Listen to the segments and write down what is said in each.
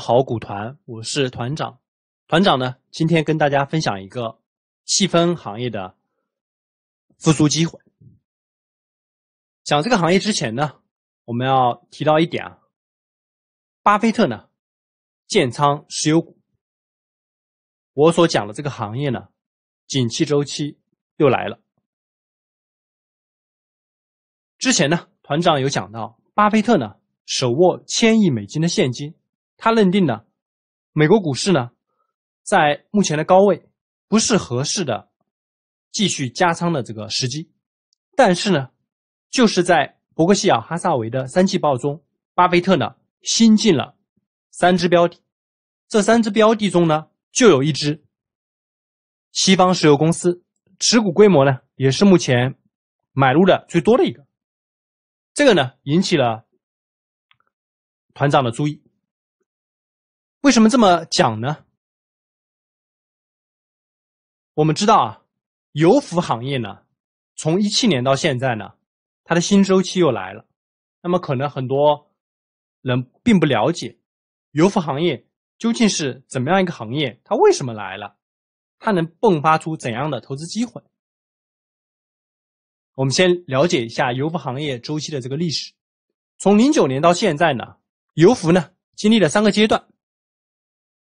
好股团，我是团长。团长呢，今天跟大家分享一个细分行业的复苏机会。讲这个行业之前呢，我们要提到一点啊，巴菲特呢建仓石油股。我所讲的这个行业呢，景气周期又来了。之前呢，团长有讲到，巴菲特呢手握千亿美金的现金。他认定呢，美国股市呢，在目前的高位不是合适的继续加仓的这个时机，但是呢，就是在伯克希尔·哈萨韦的三季报中，巴菲特呢新进了三只标的，这三只标的中呢就有一只西方石油公司，持股规模呢也是目前买入的最多的一个，这个呢引起了团长的注意。为什么这么讲呢？我们知道啊，油服行业呢，从一七年到现在呢，它的新周期又来了。那么可能很多人并不了解，油服行业究竟是怎么样一个行业？它为什么来了？它能迸发出怎样的投资机会？我们先了解一下油服行业周期的这个历史。从零九年到现在呢，油服呢经历了三个阶段。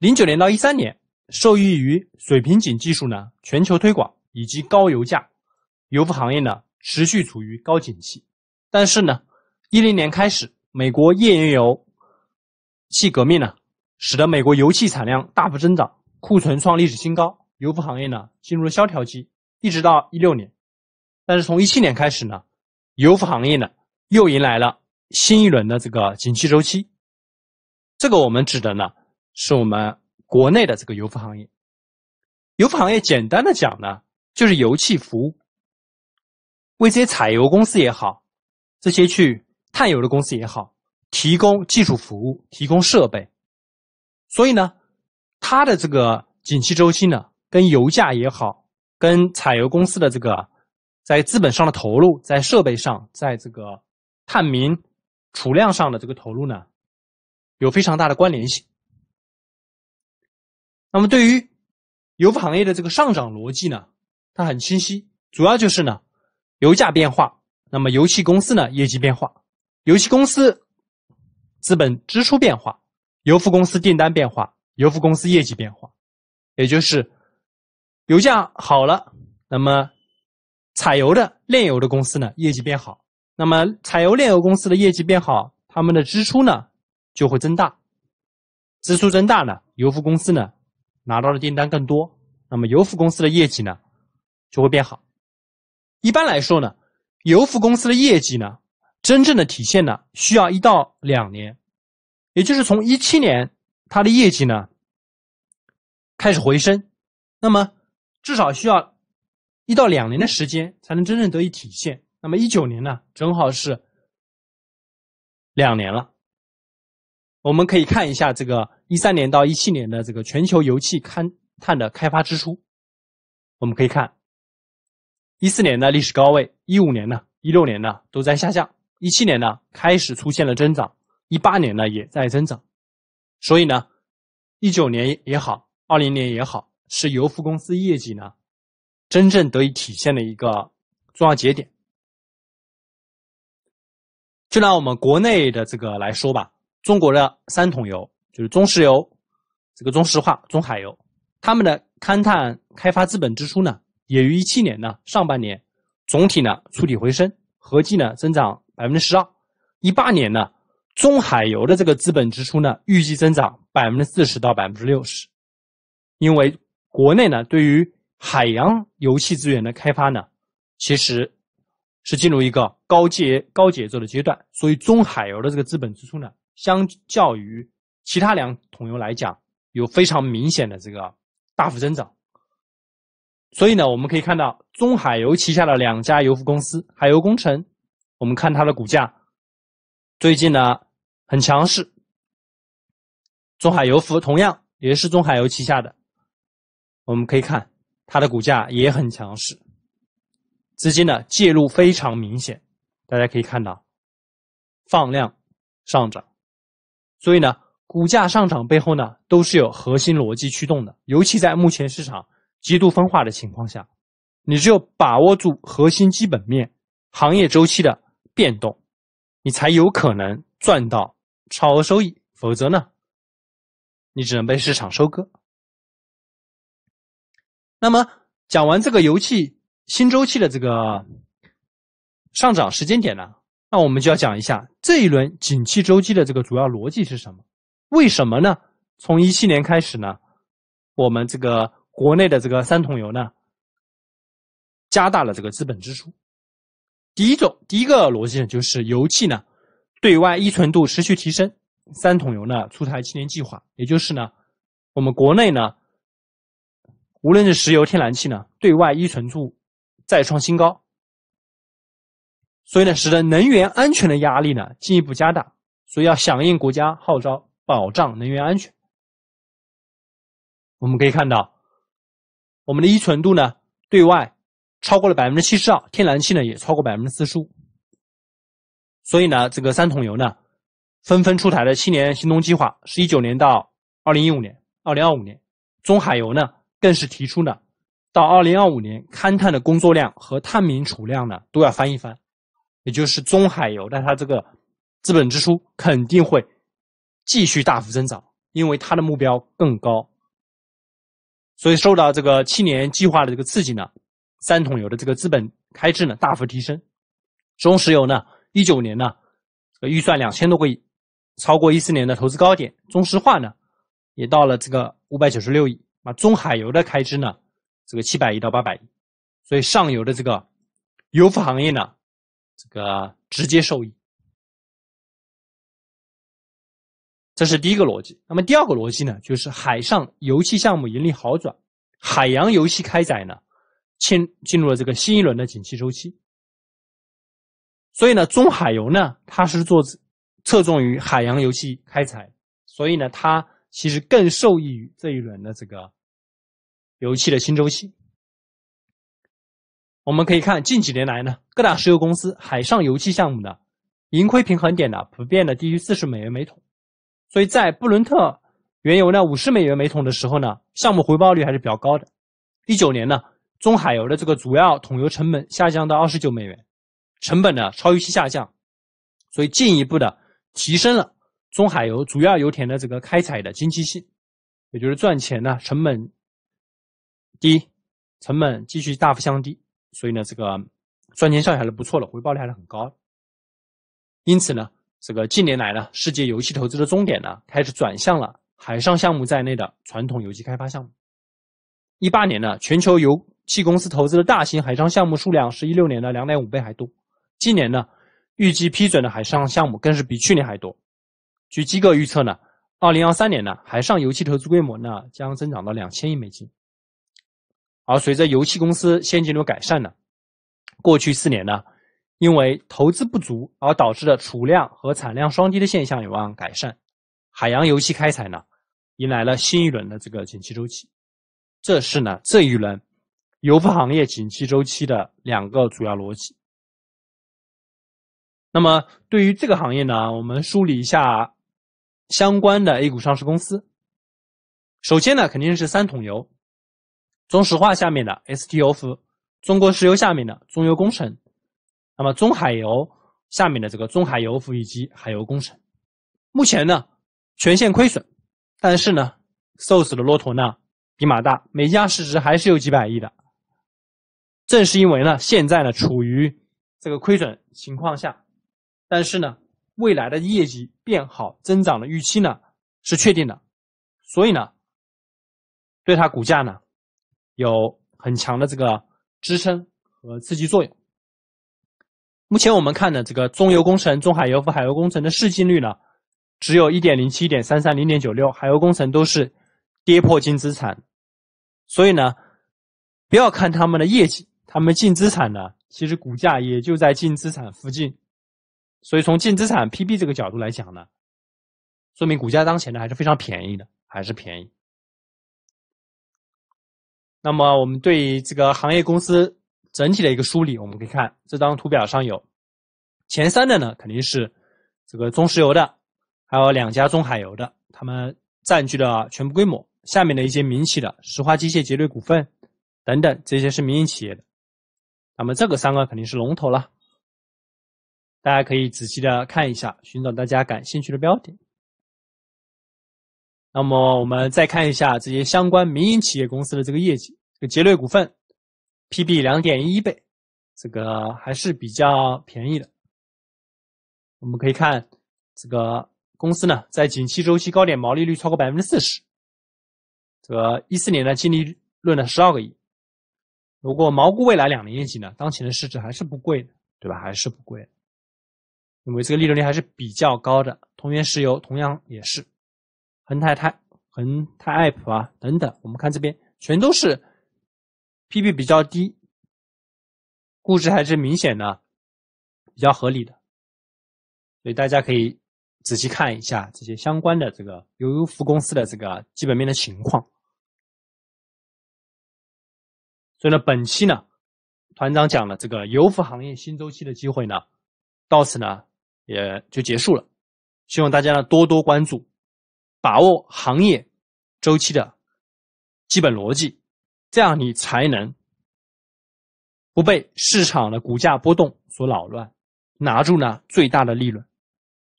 零九年到一三年，受益于水平井技术呢，全球推广以及高油价，油服行业呢持续处于高景气。但是呢，一零年开始，美国页岩油气革命呢，使得美国油气产量大幅增长，库存创历史新高，油服行业呢进入了萧条期，一直到一六年。但是从一七年开始呢，油服行业呢又迎来了新一轮的这个景气周期。这个我们指的呢。是我们国内的这个油服行业。油服行业简单的讲呢，就是油气服务，为这些采油公司也好，这些去探油的公司也好，提供技术服务，提供设备。所以呢，它的这个景气周期呢，跟油价也好，跟采油公司的这个在资本上的投入，在设备上，在这个探明储量上的这个投入呢，有非常大的关联性。那么，对于油服行业的这个上涨逻辑呢，它很清晰，主要就是呢，油价变化，那么油气公司呢业绩变化，油气公司资本支出变化，油服公司订单变化，油服公司业绩变化，也就是油价好了，那么采油的、炼油的公司呢业绩变好，那么采油炼油公司的业绩变好，他们的支出呢就会增大，支出增大呢，油服公司呢。拿到的订单更多，那么油服公司的业绩呢就会变好。一般来说呢，油服公司的业绩呢，真正的体现呢需要一到两年，也就是从一七年它的业绩呢开始回升，那么至少需要一到两年的时间才能真正得以体现。那么一九年呢，正好是两年了，我们可以看一下这个。一三年到一七年的这个全球油气勘探的开发支出，我们可以看，一四年呢历史高位，一五年呢、一六年呢都在下降，一七年呢开始出现了增长，一八年呢也在增长，所以呢，一九年也好，二零年也好，是油服公司业绩呢真正得以体现的一个重要节点。就拿我们国内的这个来说吧，中国的三桶油。就是中石油、这个中石化、中海油，他们的勘探开发资本支出呢，也于一七年呢上半年总体呢触底回升，合计呢增长百分之十二。一八年呢，中海油的这个资本支出呢，预计增长百分之四十到百分之六十，因为国内呢对于海洋油气资源的开发呢，其实，是进入一个高节高节奏的阶段，所以中海油的这个资本支出呢，相较于其他两桶油来讲，有非常明显的这个大幅增长，所以呢，我们可以看到中海油旗下的两家油服公司海油工程，我们看它的股价最近呢很强势。中海油服同样也是中海油旗下的，我们可以看它的股价也很强势，资金呢介入非常明显，大家可以看到放量上涨，所以呢。股价上涨背后呢，都是有核心逻辑驱动的。尤其在目前市场极度分化的情况下，你只有把握住核心基本面、行业周期的变动，你才有可能赚到超额收益。否则呢，你只能被市场收割。那么讲完这个油气新周期的这个上涨时间点呢，那我们就要讲一下这一轮景气周期的这个主要逻辑是什么。为什么呢？从一七年开始呢，我们这个国内的这个三桶油呢，加大了这个资本支出。第一种第一个逻辑就是油气呢对外依存度持续提升，三桶油呢出台七年计划，也就是呢我们国内呢无论是石油天然气呢对外依存度再创新高，所以呢使得能源安全的压力呢进一步加大，所以要响应国家号召。保障能源安全，我们可以看到，我们的依存度呢，对外超过了百分之七十二，天然气呢也超过百分之四十五。所以呢，这个三桶油呢，纷纷出台了七年行动计划，是一九年到二零一五年、二零二五年。中海油呢，更是提出呢，到二零二五年勘探的工作量和探明储量呢都要翻一番，也就是中海油，但它这个资本支出肯定会。继续大幅增长，因为它的目标更高，所以受到这个七年计划的这个刺激呢，三桶油的这个资本开支呢大幅提升，中石油呢一九年呢，这个预算两千多个亿，超过一四年的投资高点，中石化呢也到了这个五百九十六亿，啊，中海油的开支呢这个七百亿到八百亿，所以上游的这个油服行业呢，这个直接受益。这是第一个逻辑。那么第二个逻辑呢，就是海上油气项目盈利好转，海洋油气开采呢，进进入了这个新一轮的景气周期。所以呢，中海油呢，它是做侧重于海洋油气开采，所以呢，它其实更受益于这一轮的这个油气的新周期。我们可以看近几年来呢，各大石油公司海上油气项目的盈亏平衡点呢，普遍的低于四十美元每桶。所以在布伦特原油呢五十美元每桶的时候呢，项目回报率还是比较高的。一九年呢，中海油的这个主要桶油成本下降到二十九美元，成本呢超预期下降，所以进一步的提升了中海油主要油田的这个开采的经济性，也就是赚钱呢成本低，成本继续大幅降低，所以呢这个赚钱效益还是不错的，回报率还是很高的。因此呢。这个近年来呢，世界油气投资的终点呢，开始转向了海上项目在内的传统油气开发项目。一八年呢，全球油气公司投资的大型海上项目数量是一六年的两点五倍还多。今年呢，预计批准的海上项目更是比去年还多。据机构预测呢，二零二三年呢，海上油气投资规模呢将增长到两千亿美金。而随着油气公司现金流改善呢，过去四年呢。因为投资不足而导致的储量和产量双低的现象有望改善，海洋油气开采呢，迎来了新一轮的这个景气周期。这是呢这一轮油服行业景气周期的两个主要逻辑。那么对于这个行业呢，我们梳理一下相关的 A 股上市公司。首先呢，肯定是三桶油，中石化下面的 ST 油服，中国石油下面的中油工程。那么中海油下面的这个中海油服以及海油工程，目前呢全线亏损，但是呢瘦死的骆驼呢比马大，每家市值还是有几百亿的。正是因为呢现在呢处于这个亏损情况下，但是呢未来的业绩变好增长的预期呢是确定的，所以呢对它股价呢有很强的这个支撑和刺激作用。目前我们看的这个中油工程、中海油服、海油工程的市净率呢，只有一点零七、一点三三、零点九六，海油工程都是跌破净资产，所以呢，不要看他们的业绩，他们净资产呢，其实股价也就在净资产附近，所以从净资产 P B 这个角度来讲呢，说明股价当前呢还是非常便宜的，还是便宜。那么我们对于这个行业公司。整体的一个梳理，我们可以看这张图表上有前三的呢，肯定是这个中石油的，还有两家中海油的，他们占据了全部规模。下面的一些民企的石化机械、杰瑞股份等等，这些是民营企业的。那么这个三个肯定是龙头了，大家可以仔细的看一下，寻找大家感兴趣的标点。那么我们再看一下这些相关民营企业公司的这个业绩，这个杰瑞股份。PB 两点一倍，这个还是比较便宜的。我们可以看这个公司呢，在景气周期高点毛利率超过百分之四十。这个一四年呢，净利润呢十二个亿。如果毛估未来两年业绩呢，当前的市值还是不贵的，对吧？还是不贵。因为这个利润率还是比较高的。同源石油同样也是，恒泰泰、恒泰爱普啊等等。我们看这边全都是。PB 比较低，估值还是明显的，比较合理的，所以大家可以仔细看一下这些相关的这个油服公司的这个基本面的情况。所以呢，本期呢团长讲了这个油服行业新周期的机会呢，到此呢也就结束了。希望大家呢多多关注，把握行业周期的基本逻辑。这样你才能不被市场的股价波动所扰乱，拿住呢最大的利润，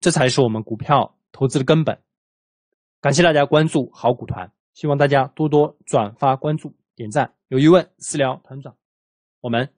这才是我们股票投资的根本。感谢大家关注好股团，希望大家多多转发、关注、点赞。有疑问私聊团长。我们。